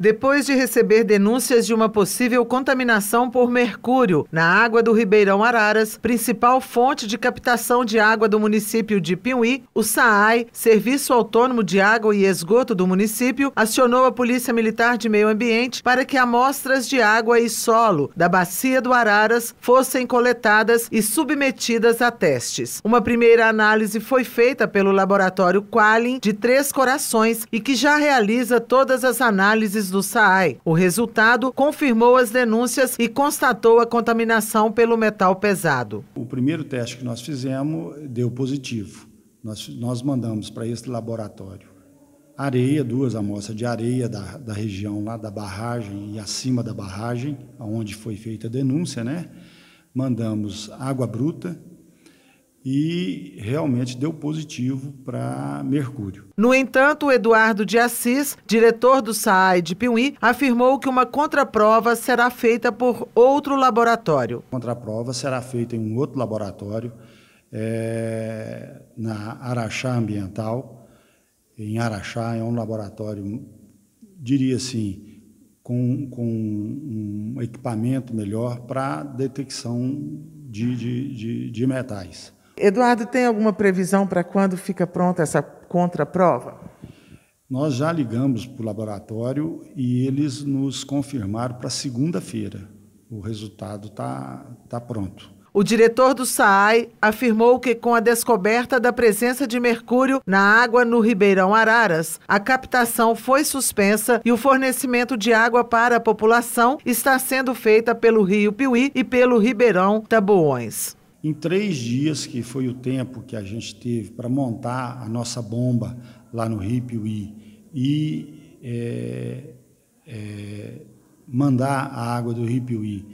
Depois de receber denúncias de uma possível contaminação por mercúrio na água do Ribeirão Araras, principal fonte de captação de água do município de Piuí, o SAAI, Serviço Autônomo de Água e Esgoto do município, acionou a Polícia Militar de Meio Ambiente para que amostras de água e solo da bacia do Araras fossem coletadas e submetidas a testes. Uma primeira análise foi feita pelo laboratório QuaLin de Três Corações e que já realiza todas as análises do SAAI. O resultado confirmou as denúncias e constatou a contaminação pelo metal pesado. O primeiro teste que nós fizemos deu positivo. Nós, nós mandamos para esse laboratório areia, duas amostras de areia da, da região lá da barragem e acima da barragem, onde foi feita a denúncia, né? Mandamos água bruta, e realmente deu positivo para Mercúrio. No entanto, Eduardo de Assis, diretor do SAAI de Piuí, afirmou que uma contraprova será feita por outro laboratório. A contraprova será feita em um outro laboratório, é, na Araxá Ambiental. Em Araxá é um laboratório, diria assim, com, com um equipamento melhor para detecção de, de, de, de, metais. Eduardo, tem alguma previsão para quando fica pronta essa contraprova? Nós já ligamos para o laboratório e eles nos confirmaram para segunda-feira. O resultado está tá pronto. O diretor do SAAI afirmou que, com a descoberta da presença de mercúrio na água no Ribeirão Araras, a captação foi suspensa e o fornecimento de água para a população está sendo feita pelo Rio Piuí e pelo Ribeirão Taboões. Em três dias, que foi o tempo que a gente teve para montar a nossa bomba lá no Ripiuí e é, é, mandar a água do Ripiuí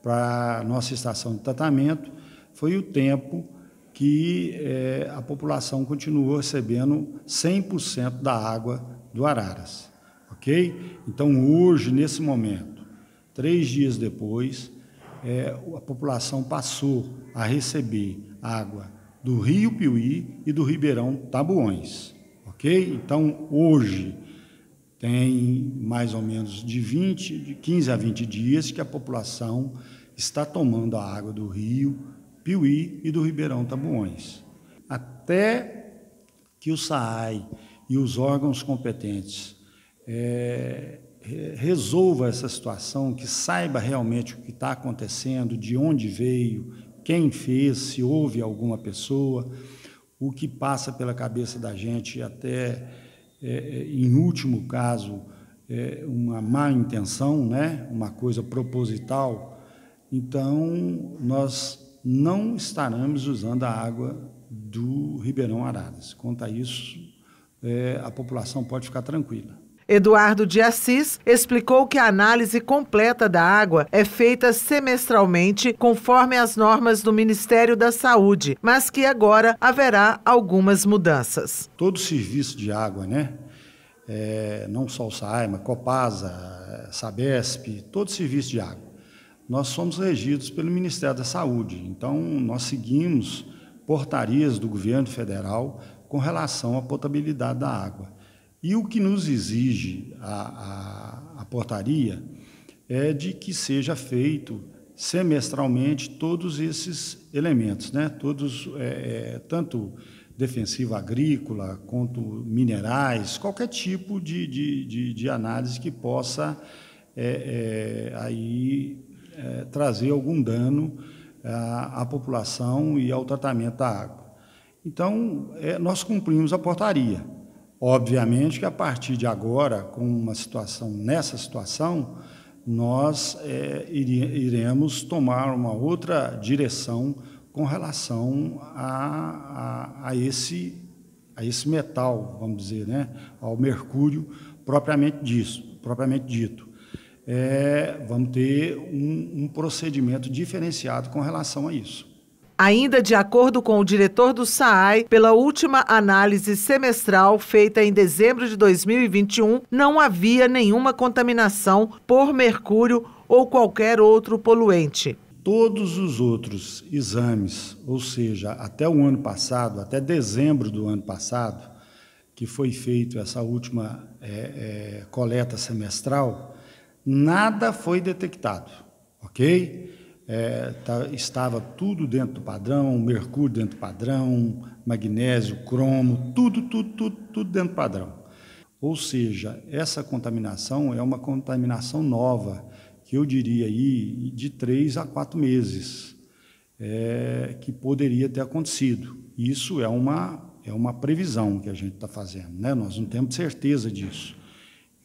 para a nossa estação de tratamento, foi o tempo que é, a população continuou recebendo 100% da água do Araras. Ok? Então, hoje, nesse momento, três dias depois, é, a população passou a receber água do Rio Piuí e do Ribeirão Tabuões, ok? Então, hoje, tem mais ou menos de 20, de 15 a 20 dias que a população está tomando a água do Rio Piuí e do Ribeirão Tabuões. Até que o SAAI e os órgãos competentes é, resolva essa situação, que saiba realmente o que está acontecendo, de onde veio, quem fez, se houve alguma pessoa, o que passa pela cabeça da gente, até, é, é, em último caso, é uma má intenção, né? uma coisa proposital, então nós não estaremos usando a água do Ribeirão Aradas. Quanto a isso, é, a população pode ficar tranquila. Eduardo de Assis explicou que a análise completa da água é feita semestralmente conforme as normas do Ministério da Saúde, mas que agora haverá algumas mudanças. Todo serviço de água, né? É, não só o SAIMA, Copasa, Sabesp, todo serviço de água. Nós somos regidos pelo Ministério da Saúde, então nós seguimos portarias do governo federal com relação à potabilidade da água. E o que nos exige a, a, a portaria é de que seja feito semestralmente todos esses elementos, né? todos, é, é tanto defensiva agrícola quanto minerais, qualquer tipo de, de, de, de análise que possa é, é, aí, é, trazer algum dano à, é, à, população e ao tratamento da água. Então, nós cumprimos a portaria. Obviamente que a partir de agora, com uma situação nessa situação, nós é, iremos tomar uma outra direção com relação a, a, a, esse, a esse metal, vamos dizer, né? ao mercúrio propriamente, disso, propriamente dito. É, vamos ter um, um procedimento diferenciado com relação a isso. Ainda de acordo com o diretor do SAAI, pela última análise semestral feita em dezembro de 2021, não havia nenhuma contaminação por mercúrio ou qualquer outro poluente. Todos os outros exames, ou seja, até o ano passado, até dezembro do ano passado, que foi feito essa última é, é, coleta semestral, nada foi detectado, ok? é, tá, estava tudo dentro do padrão, mercúrio dentro do padrão, magnésio, cromo, tudo, tudo, tudo, tudo dentro do padrão. Ou seja, essa contaminação é uma contaminação nova, que eu diria aí de três a quatro meses, é, que poderia ter acontecido. Isso é uma, é uma previsão que a gente está fazendo, né? nós não temos certeza disso.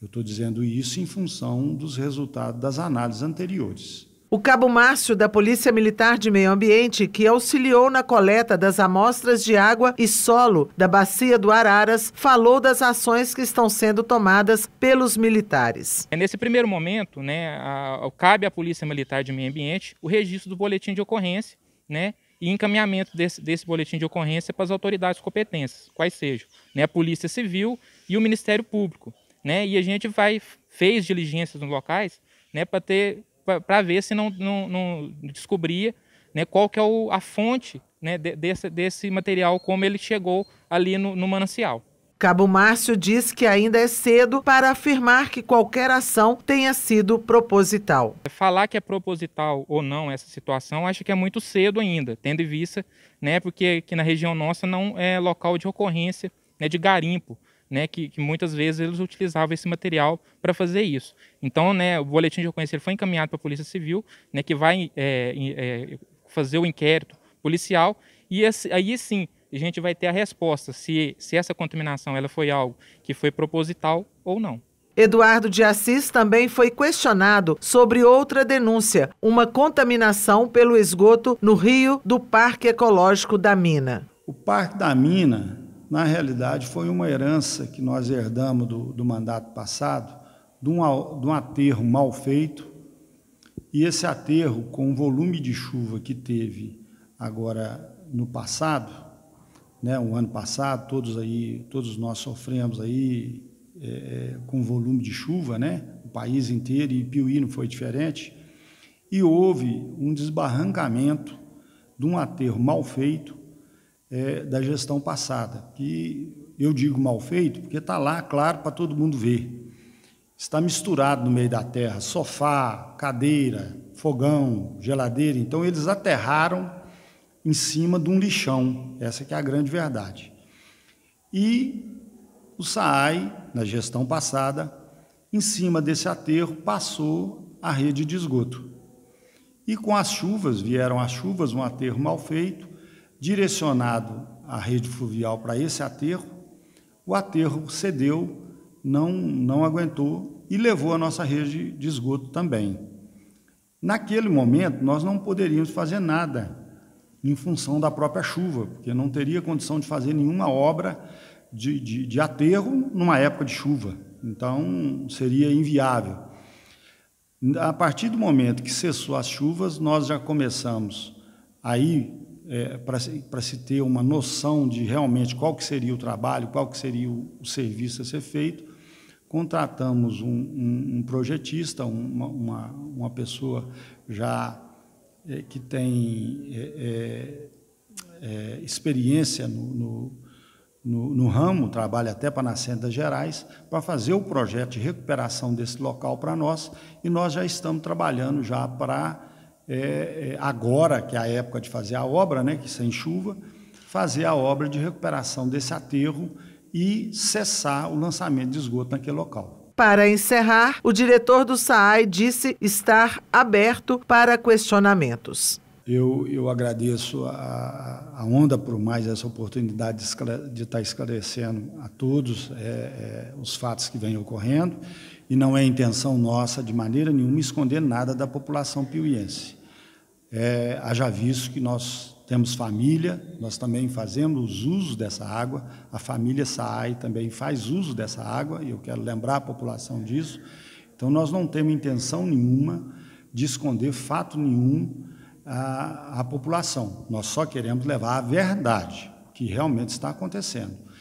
Eu estou dizendo isso em função dos resultados das análises anteriores. O cabo Márcio da Polícia Militar de Meio Ambiente, que auxiliou na coleta das amostras de água e solo da bacia do Araras, falou das ações que estão sendo tomadas pelos militares. É, nesse primeiro momento, né, cabe à Polícia Militar de Meio Ambiente o registro do boletim de ocorrência, né, e encaminhamento desse, desse boletim de ocorrência para as autoridades competentes, quais sejam, né, a Polícia Civil e o Ministério Público, né, e a gente vai fez diligências nos locais, né, para ter para ver se não, não, não descobria né, qual que é o, a fonte né, desse, desse material, como ele chegou ali no, no manancial. Cabo Márcio diz que ainda é cedo para afirmar que qualquer ação tenha sido proposital. Falar que é proposital ou não essa situação, acho que é muito cedo ainda, tendo em vista, né, porque aqui na região nossa não é local de ocorrência né, de garimpo né, que, que, muitas vezes eles utilizavam esse material para fazer isso. Então, né, o boletim de reconhecimento foi encaminhado para a Polícia Civil, né, que vai é, é, fazer o inquérito policial e esse, aí sim a gente vai ter a resposta se, se essa contaminação ela foi algo que foi proposital ou não. Eduardo de Assis também foi questionado sobre outra denúncia, uma contaminação pelo esgoto no rio do Parque Ecológico da Mina. O Parque da Mina na realidade, foi uma herança que nós herdamos do, do mandato passado, de um, de um aterro mal feito, e esse aterro, com o volume de chuva que teve agora no passado, né, o um ano passado, todos aí, todos nós sofremos aí é, é com volume de chuva, né, o país inteiro, e Piuí não foi diferente, e houve um desbarrancamento de um aterro mal feito, é, da gestão passada, que eu digo mal feito porque está lá, claro, para todo mundo ver. Está misturado no meio da terra, sofá, cadeira, fogão, geladeira. Então eles aterraram em cima de um lixão. Essa que é a grande verdade. E o SAAI, na gestão passada, em cima desse aterro passou a rede de esgoto. E com as chuvas, vieram as chuvas, um aterro mal feito, direcionado a rede fluvial para esse aterro, o aterro cedeu, não, não aguentou e levou a nossa rede de esgoto também. Naquele momento, nós não poderíamos fazer nada em função da própria chuva, porque não teria condição de fazer nenhuma obra de, de, de aterro numa época de chuva. Então, seria inviável. A partir do momento que cessou as chuvas, nós já começamos aí é, para se ter uma noção de realmente qual que seria o trabalho, qual que seria o, o serviço a ser feito, contratamos um, um, um projetista, uma, uma, uma, pessoa já é, que tem é, é, é experiência no, no, no, no, ramo, trabalha até para a Nascenda Gerais, para fazer o projeto de recuperação desse local para nós, e nós já estamos trabalhando já para é, é, agora, que é a época de fazer a obra, né, que sem chuva, fazer a obra de recuperação desse aterro e cessar o lançamento de esgoto naquele local. Para encerrar, o diretor do SAAI disse estar aberto para questionamentos. Eu, eu agradeço a, a Onda por mais essa oportunidade de, de estar esclarecendo a todos é, é, os fatos que vêm ocorrendo e não é intenção nossa, de maneira nenhuma, esconder nada da população piuiense é, haja visto que nós temos família, nós também fazemos uso dessa água, a família SAAI também faz uso dessa água, e eu quero lembrar a população disso. Então, nós não temos intenção nenhuma de esconder fato nenhum à, à população, nós só queremos levar a verdade que realmente está acontecendo.